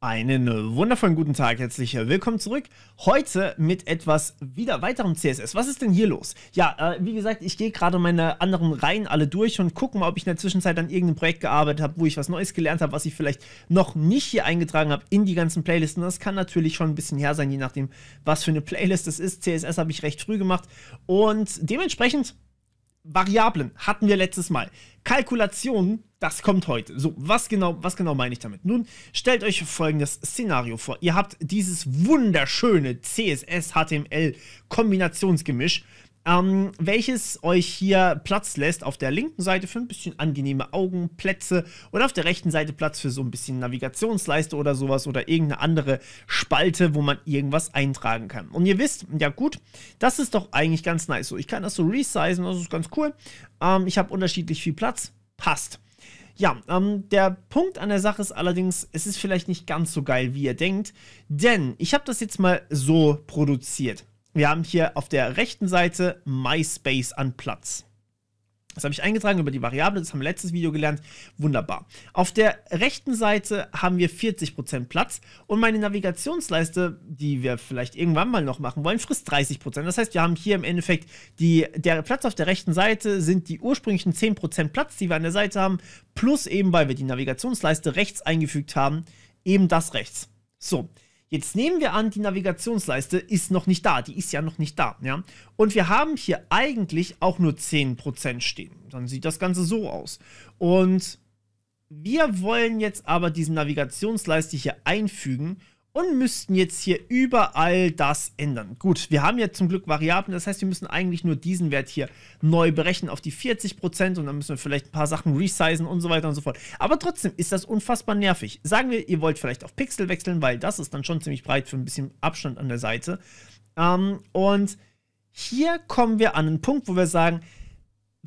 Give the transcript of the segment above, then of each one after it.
Einen äh, wundervollen guten Tag, herzlich äh, willkommen zurück. Heute mit etwas wieder weiterem CSS. Was ist denn hier los? Ja, äh, wie gesagt, ich gehe gerade meine anderen Reihen alle durch und gucke mal, ob ich in der Zwischenzeit an irgendeinem Projekt gearbeitet habe, wo ich was Neues gelernt habe, was ich vielleicht noch nicht hier eingetragen habe in die ganzen Playlisten. Das kann natürlich schon ein bisschen her sein, je nachdem, was für eine Playlist es ist. CSS habe ich recht früh gemacht und dementsprechend Variablen hatten wir letztes Mal. Kalkulationen, das kommt heute. So, was genau, was genau meine ich damit? Nun, stellt euch folgendes Szenario vor. Ihr habt dieses wunderschöne CSS-HTML-Kombinationsgemisch ähm, welches euch hier Platz lässt auf der linken Seite für ein bisschen angenehme Augenplätze und auf der rechten Seite Platz für so ein bisschen Navigationsleiste oder sowas oder irgendeine andere Spalte, wo man irgendwas eintragen kann. Und ihr wisst, ja gut, das ist doch eigentlich ganz nice. So, ich kann das so resizen, das ist ganz cool. Ähm, ich habe unterschiedlich viel Platz, passt. Ja, ähm, der Punkt an der Sache ist allerdings, es ist vielleicht nicht ganz so geil, wie ihr denkt, denn ich habe das jetzt mal so produziert. Wir haben hier auf der rechten Seite MySpace an Platz. Das habe ich eingetragen über die Variable, das haben wir letztes Video gelernt. Wunderbar. Auf der rechten Seite haben wir 40% Platz und meine Navigationsleiste, die wir vielleicht irgendwann mal noch machen wollen, frisst 30%. Das heißt, wir haben hier im Endeffekt die, der Platz auf der rechten Seite sind die ursprünglichen 10% Platz, die wir an der Seite haben, plus eben, weil wir die Navigationsleiste rechts eingefügt haben, eben das rechts. So, Jetzt nehmen wir an, die Navigationsleiste ist noch nicht da. Die ist ja noch nicht da. Ja? Und wir haben hier eigentlich auch nur 10% stehen. Dann sieht das Ganze so aus. Und wir wollen jetzt aber diese Navigationsleiste hier einfügen und müssten jetzt hier überall das ändern. Gut, wir haben ja zum Glück Variablen, das heißt, wir müssen eigentlich nur diesen Wert hier neu berechnen auf die 40% und dann müssen wir vielleicht ein paar Sachen resizen und so weiter und so fort. Aber trotzdem ist das unfassbar nervig. Sagen wir, ihr wollt vielleicht auf Pixel wechseln, weil das ist dann schon ziemlich breit für ein bisschen Abstand an der Seite. Ähm, und hier kommen wir an einen Punkt, wo wir sagen,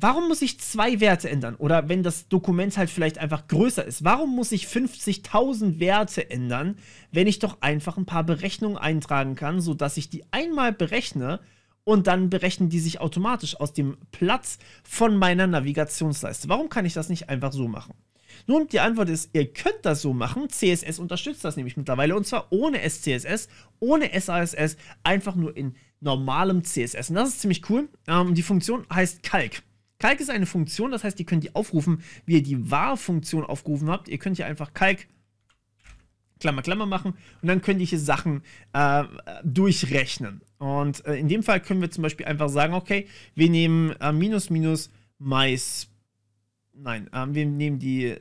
Warum muss ich zwei Werte ändern? Oder wenn das Dokument halt vielleicht einfach größer ist, warum muss ich 50.000 Werte ändern, wenn ich doch einfach ein paar Berechnungen eintragen kann, sodass ich die einmal berechne und dann berechnen die sich automatisch aus dem Platz von meiner Navigationsleiste? Warum kann ich das nicht einfach so machen? Nun, die Antwort ist, ihr könnt das so machen. CSS unterstützt das nämlich mittlerweile und zwar ohne SCSS, ohne SASS, einfach nur in normalem CSS. Und das ist ziemlich cool. Ähm, die Funktion heißt Calc. Kalk ist eine Funktion, das heißt, ihr könnt die aufrufen, wie ihr die Var-Funktion aufgerufen habt. Ihr könnt hier einfach Kalk Klammer, Klammer machen und dann könnt ihr hier Sachen äh, durchrechnen. Und äh, in dem Fall können wir zum Beispiel einfach sagen, okay, wir nehmen äh, minus minus MySpace, nein, ähm, wir nehmen die,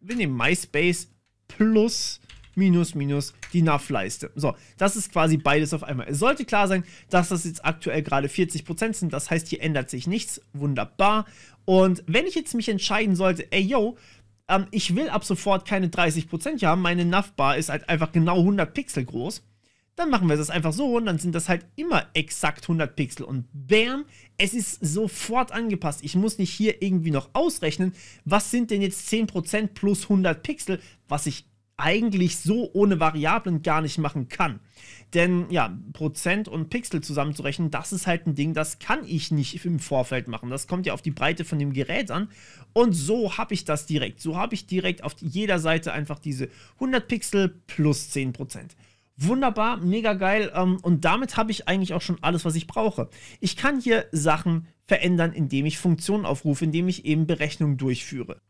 wir nehmen MySpace plus minus minus die NAV-Leiste. So, das ist quasi beides auf einmal. Es sollte klar sein, dass das jetzt aktuell gerade 40% sind. Das heißt, hier ändert sich nichts. Wunderbar. Und wenn ich jetzt mich entscheiden sollte, ey, yo, ähm, ich will ab sofort keine 30% hier haben, meine NAV-Bar ist halt einfach genau 100 Pixel groß, dann machen wir das einfach so und dann sind das halt immer exakt 100 Pixel und bam, es ist sofort angepasst. Ich muss nicht hier irgendwie noch ausrechnen, was sind denn jetzt 10% plus 100 Pixel, was ich eigentlich so ohne Variablen gar nicht machen kann. Denn ja, Prozent und Pixel zusammenzurechnen, das ist halt ein Ding, das kann ich nicht im Vorfeld machen. Das kommt ja auf die Breite von dem Gerät an. Und so habe ich das direkt. So habe ich direkt auf jeder Seite einfach diese 100 Pixel plus 10 Prozent. Wunderbar, mega geil. Ähm, und damit habe ich eigentlich auch schon alles, was ich brauche. Ich kann hier Sachen verändern, indem ich Funktionen aufrufe, indem ich eben Berechnungen durchführe.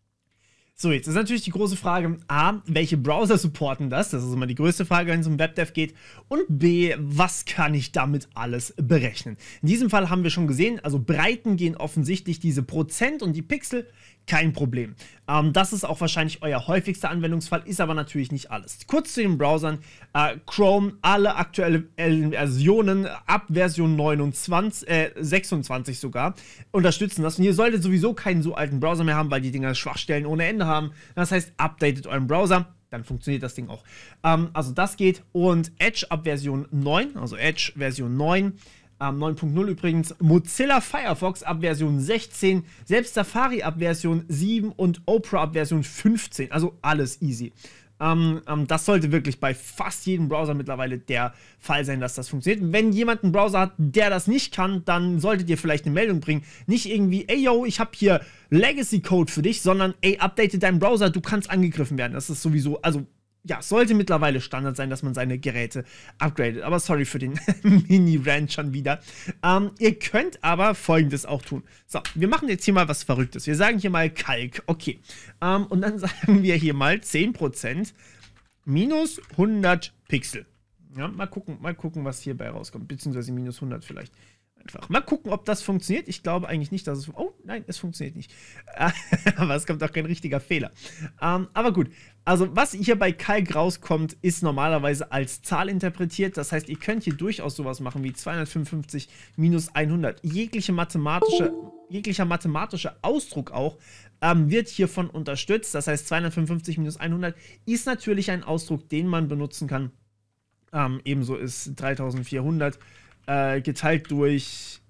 So, jetzt ist natürlich die große Frage, a, welche Browser supporten das? Das ist immer die größte Frage, wenn es um WebDev geht. Und b, was kann ich damit alles berechnen? In diesem Fall haben wir schon gesehen, also Breiten gehen offensichtlich diese Prozent und die Pixel, kein Problem. Ähm, das ist auch wahrscheinlich euer häufigster Anwendungsfall, ist aber natürlich nicht alles. Kurz zu den Browsern. Äh, Chrome, alle aktuellen Versionen ab Version 29, äh, 26 sogar, unterstützen das. Und ihr solltet sowieso keinen so alten Browser mehr haben, weil die Dinger Schwachstellen ohne Ende Stunde haben. Das heißt, updatet euren Browser, dann funktioniert das Ding auch. Ähm, also das geht. Und Edge ab Version 9, also Edge Version 9, 9.0 ähm, übrigens, Mozilla Firefox ab Version 16, selbst Safari ab Version 7 und Opera ab Version 15. Also alles easy. Ähm, ähm, das sollte wirklich bei fast jedem Browser mittlerweile der Fall sein, dass das funktioniert. Wenn jemand einen Browser hat, der das nicht kann, dann solltet ihr vielleicht eine Meldung bringen. Nicht irgendwie, ey yo, ich habe hier Legacy Code für dich, sondern ey, update deinen Browser, du kannst angegriffen werden. Das ist sowieso, also ja, sollte mittlerweile Standard sein, dass man seine Geräte upgradet. Aber sorry für den Mini-Rant schon wieder. Ähm, ihr könnt aber folgendes auch tun. So, wir machen jetzt hier mal was Verrücktes. Wir sagen hier mal Kalk, okay. Ähm, und dann sagen wir hier mal 10% minus 100 Pixel. Ja, mal gucken, mal gucken, was hierbei rauskommt. Beziehungsweise minus 100 vielleicht einfach. Mal gucken, ob das funktioniert. Ich glaube eigentlich nicht, dass es. Oh nein, es funktioniert nicht. aber es kommt auch kein richtiger Fehler. Ähm, aber gut, also was hier bei Kalk rauskommt, ist normalerweise als Zahl interpretiert. Das heißt, ihr könnt hier durchaus sowas machen wie 255 minus 100. Jegliche mathematische, jeglicher mathematische Ausdruck auch ähm, wird hiervon unterstützt. Das heißt, 255 minus 100 ist natürlich ein Ausdruck, den man benutzen kann. Ähm, ebenso ist 3400 äh, geteilt durch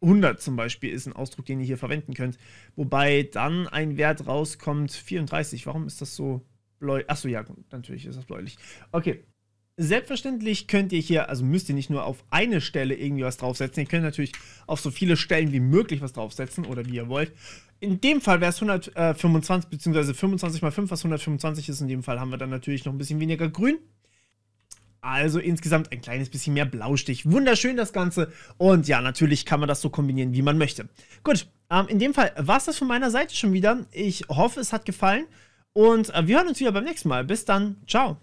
100 zum Beispiel ist ein Ausdruck, den ihr hier verwenden könnt. Wobei dann ein Wert rauskommt, 34. Warum ist das so bläulich? Achso, ja, natürlich ist das bläulich. Okay. Selbstverständlich könnt ihr hier, also müsst ihr nicht nur auf eine Stelle irgendwie was draufsetzen. Ihr könnt natürlich auf so viele Stellen wie möglich was draufsetzen oder wie ihr wollt. In dem Fall wäre es 125 bzw. 25 mal 5, was 125 ist. In dem Fall haben wir dann natürlich noch ein bisschen weniger grün. Also insgesamt ein kleines bisschen mehr Blaustich. Wunderschön das Ganze. Und ja, natürlich kann man das so kombinieren, wie man möchte. Gut, ähm, in dem Fall war es das von meiner Seite schon wieder. Ich hoffe, es hat gefallen. Und äh, wir hören uns wieder beim nächsten Mal. Bis dann. Ciao.